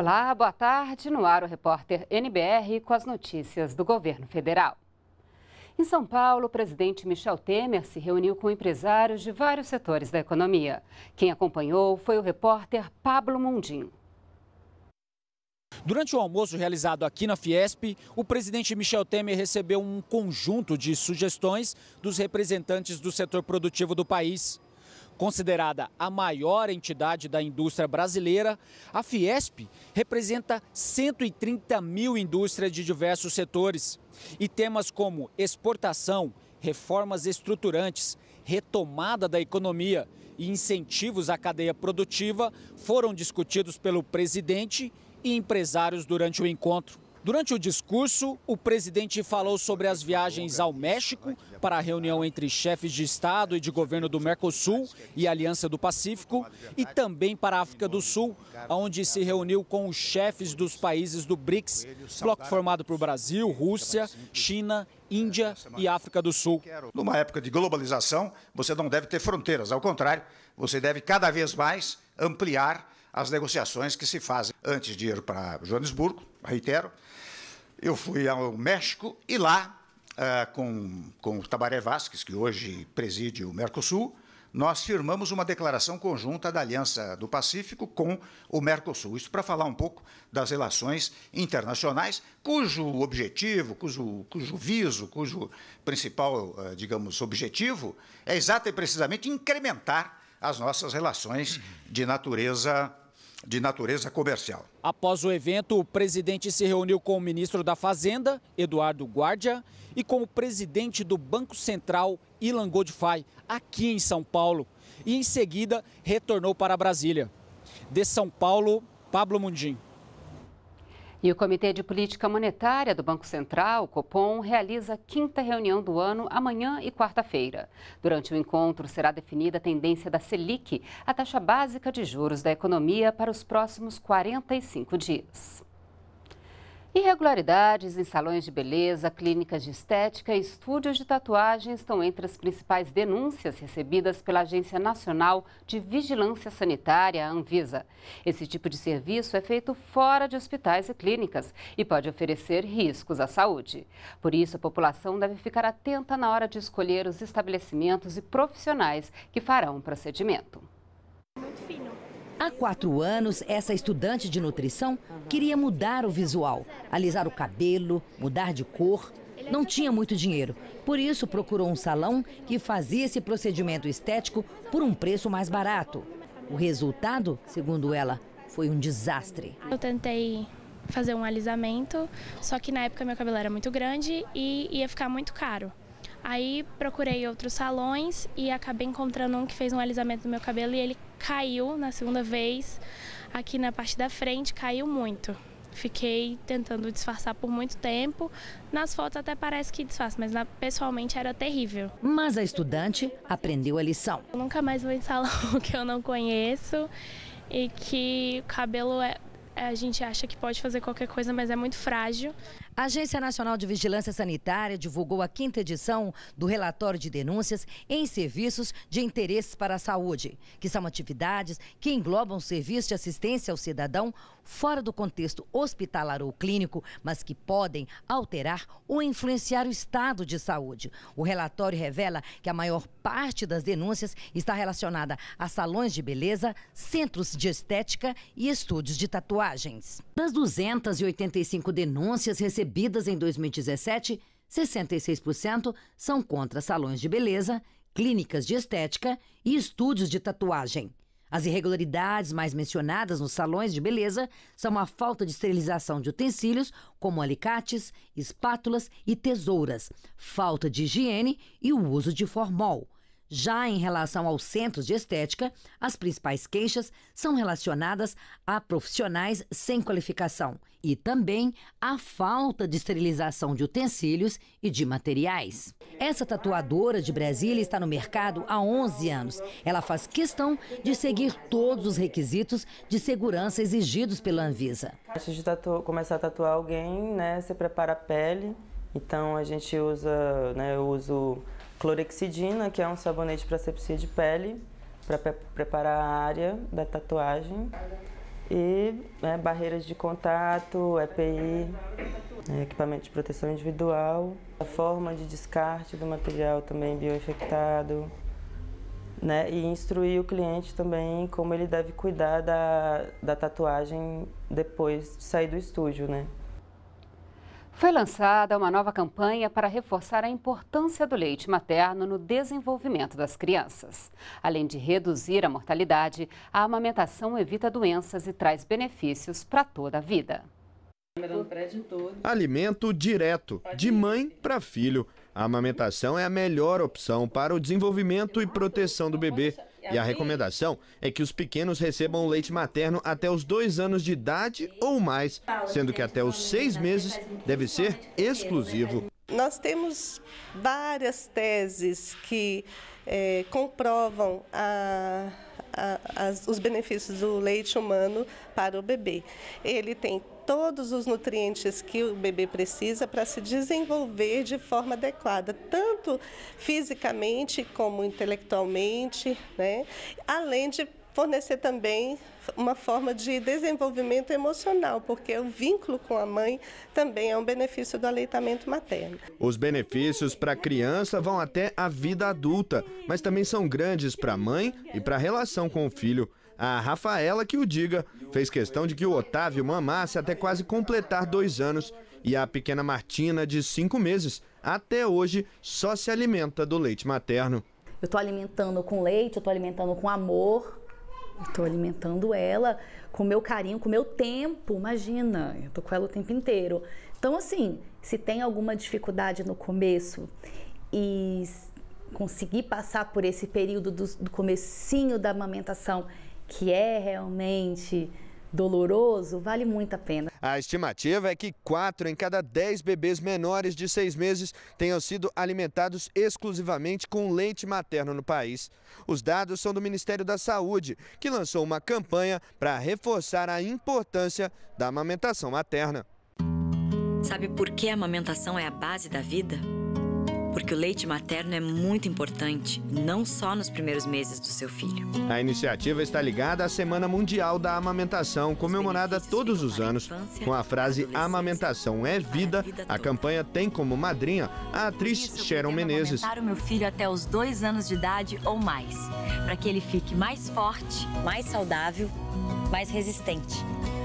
Olá, boa tarde. No ar o repórter NBR com as notícias do governo federal. Em São Paulo, o presidente Michel Temer se reuniu com empresários de vários setores da economia. Quem acompanhou foi o repórter Pablo Mundinho. Durante o almoço realizado aqui na Fiesp, o presidente Michel Temer recebeu um conjunto de sugestões dos representantes do setor produtivo do país. Considerada a maior entidade da indústria brasileira, a Fiesp representa 130 mil indústrias de diversos setores. E temas como exportação, reformas estruturantes, retomada da economia e incentivos à cadeia produtiva foram discutidos pelo presidente e empresários durante o encontro. Durante o discurso, o presidente falou sobre as viagens ao México para a reunião entre chefes de Estado e de governo do Mercosul e Aliança do Pacífico, e também para a África do Sul, onde se reuniu com os chefes dos países do BRICS, bloco formado por Brasil, Rússia, China, Índia e África do Sul. Numa época de globalização, você não deve ter fronteiras, ao contrário, você deve cada vez mais ampliar as negociações que se fazem antes de ir para Joanesburgo reitero, eu fui ao México e lá, ah, com, com o Tabaré Vasquez, que hoje preside o Mercosul, nós firmamos uma declaração conjunta da Aliança do Pacífico com o Mercosul. Isso para falar um pouco das relações internacionais, cujo objetivo, cujo, cujo viso, cujo principal, ah, digamos, objetivo é exato e precisamente incrementar as nossas relações de natureza de natureza comercial. Após o evento, o presidente se reuniu com o ministro da Fazenda, Eduardo Guardia, e com o presidente do Banco Central, Ilan Godfrey, aqui em São Paulo. E em seguida retornou para Brasília. De São Paulo, Pablo Mundim. E o Comitê de Política Monetária do Banco Central, Copom, realiza a quinta reunião do ano amanhã e quarta-feira. Durante o encontro, será definida a tendência da Selic, a taxa básica de juros da economia, para os próximos 45 dias. Irregularidades em salões de beleza, clínicas de estética e estúdios de tatuagem estão entre as principais denúncias recebidas pela Agência Nacional de Vigilância Sanitária, Anvisa. Esse tipo de serviço é feito fora de hospitais e clínicas e pode oferecer riscos à saúde. Por isso, a população deve ficar atenta na hora de escolher os estabelecimentos e profissionais que farão o procedimento. Muito Há quatro anos, essa estudante de nutrição queria mudar o visual, alisar o cabelo, mudar de cor. Não tinha muito dinheiro, por isso procurou um salão que fazia esse procedimento estético por um preço mais barato. O resultado, segundo ela, foi um desastre. Eu tentei fazer um alisamento, só que na época meu cabelo era muito grande e ia ficar muito caro. Aí procurei outros salões e acabei encontrando um que fez um alisamento no meu cabelo e ele caiu na segunda vez aqui na parte da frente, caiu muito. Fiquei tentando disfarçar por muito tempo. Nas fotos até parece que disfarça, mas na, pessoalmente era terrível. Mas a estudante aprendeu a lição. Eu nunca mais vou em salão que eu não conheço e que o cabelo é, é, a gente acha que pode fazer qualquer coisa, mas é muito frágil. A Agência Nacional de Vigilância Sanitária divulgou a quinta edição do relatório de denúncias em serviços de interesses para a saúde, que são atividades que englobam serviços de assistência ao cidadão fora do contexto hospitalar ou clínico, mas que podem alterar ou influenciar o estado de saúde. O relatório revela que a maior parte das denúncias está relacionada a salões de beleza, centros de estética e estúdios de tatuagem mensagens. Das 285 denúncias recebidas em 2017, 66% são contra salões de beleza, clínicas de estética e estúdios de tatuagem. As irregularidades mais mencionadas nos salões de beleza são a falta de esterilização de utensílios, como alicates, espátulas e tesouras, falta de higiene e o uso de formol. Já em relação aos centros de estética, as principais queixas são relacionadas a profissionais sem qualificação e também à falta de esterilização de utensílios e de materiais. Essa tatuadora de Brasília está no mercado há 11 anos. Ela faz questão de seguir todos os requisitos de segurança exigidos pela Anvisa. Antes de tatu começar a tatuar alguém, né, você prepara a pele. Então a gente usa, né, eu uso clorexidina, que é um sabonete para sepsia de pele, para pre preparar a área da tatuagem. E né, barreiras de contato, EPI, né, equipamento de proteção individual, a forma de descarte do material também bioinfectado. Né, e instruir o cliente também como ele deve cuidar da, da tatuagem depois de sair do estúdio, né? Foi lançada uma nova campanha para reforçar a importância do leite materno no desenvolvimento das crianças. Além de reduzir a mortalidade, a amamentação evita doenças e traz benefícios para toda a vida. Alimento direto, de mãe para filho. A amamentação é a melhor opção para o desenvolvimento e proteção do bebê. E a recomendação é que os pequenos recebam leite materno até os dois anos de idade ou mais, sendo que até os seis meses deve ser exclusivo. Nós temos várias teses que é, comprovam a, a, as, os benefícios do leite humano para o bebê. Ele tem todos os nutrientes que o bebê precisa para se desenvolver de forma adequada, tanto fisicamente como intelectualmente, né? além de fornecer também uma forma de desenvolvimento emocional, porque o vínculo com a mãe também é um benefício do aleitamento materno. Os benefícios para a criança vão até a vida adulta, mas também são grandes para a mãe e para a relação com o filho. A Rafaela, que o diga, fez questão de que o Otávio mamasse até quase completar dois anos e a pequena Martina, de cinco meses, até hoje só se alimenta do leite materno. Eu estou alimentando com leite, eu estou alimentando com amor, estou alimentando ela com meu carinho, com meu tempo, imagina, eu estou com ela o tempo inteiro. Então, assim, se tem alguma dificuldade no começo e conseguir passar por esse período do, do comecinho da amamentação que é realmente doloroso, vale muito a pena. A estimativa é que 4 em cada 10 bebês menores de 6 meses tenham sido alimentados exclusivamente com leite materno no país. Os dados são do Ministério da Saúde, que lançou uma campanha para reforçar a importância da amamentação materna. Sabe por que a amamentação é a base da vida? porque o leite materno é muito importante, não só nos primeiros meses do seu filho. A iniciativa está ligada à Semana Mundial da Amamentação, comemorada todos os anos. Com a frase Amamentação é Vida, a campanha tem como madrinha a atriz Sharon Menezes. Para o meu filho até os dois anos de idade ou mais, para que ele fique mais forte, mais saudável, mais resistente.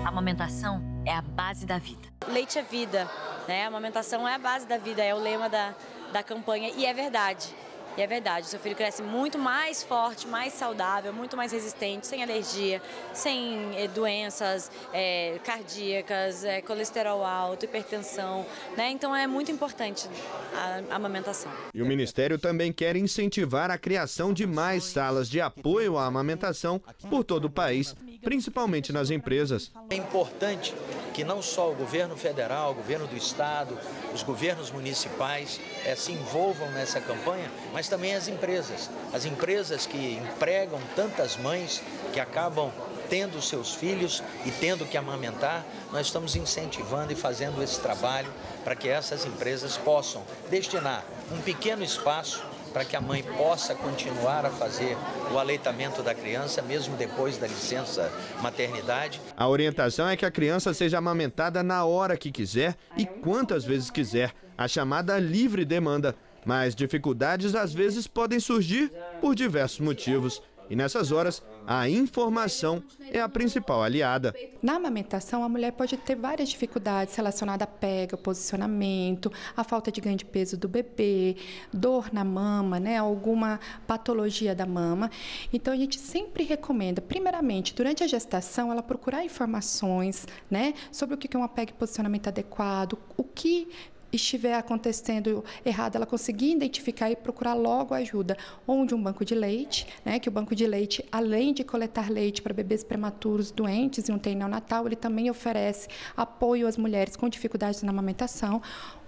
A amamentação é a base da vida. Leite é vida, né? A amamentação é a base da vida, é o lema da da campanha e é verdade. E é verdade, seu filho cresce muito mais forte, mais saudável, muito mais resistente, sem alergia, sem eh, doenças é, cardíacas, é, colesterol alto, hipertensão. Né? Então é muito importante a, a amamentação. E o Ministério também quer incentivar a criação de mais salas de apoio à amamentação por todo o país principalmente nas empresas. É importante que não só o governo federal, o governo do estado, os governos municipais é, se envolvam nessa campanha, mas também as empresas. As empresas que empregam tantas mães que acabam tendo seus filhos e tendo que amamentar, nós estamos incentivando e fazendo esse trabalho para que essas empresas possam destinar um pequeno espaço para que a mãe possa continuar a fazer o aleitamento da criança, mesmo depois da licença maternidade. A orientação é que a criança seja amamentada na hora que quiser e quantas vezes quiser, a chamada livre demanda. Mas dificuldades às vezes podem surgir por diversos motivos. E nessas horas, a informação é a principal aliada. Na amamentação, a mulher pode ter várias dificuldades relacionadas à pega, posicionamento, a falta de ganho de peso do bebê, dor na mama, né, alguma patologia da mama. Então, a gente sempre recomenda, primeiramente, durante a gestação, ela procurar informações né, sobre o que é uma pega e posicionamento adequado, o que estiver acontecendo errado, ela conseguir identificar e procurar logo ajuda, onde um banco de leite, né, que o banco de leite, além de coletar leite para bebês prematuros, doentes e um TI neonatal, ele também oferece apoio às mulheres com dificuldades na amamentação,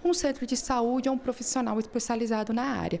um centro de saúde ou um profissional especializado na área.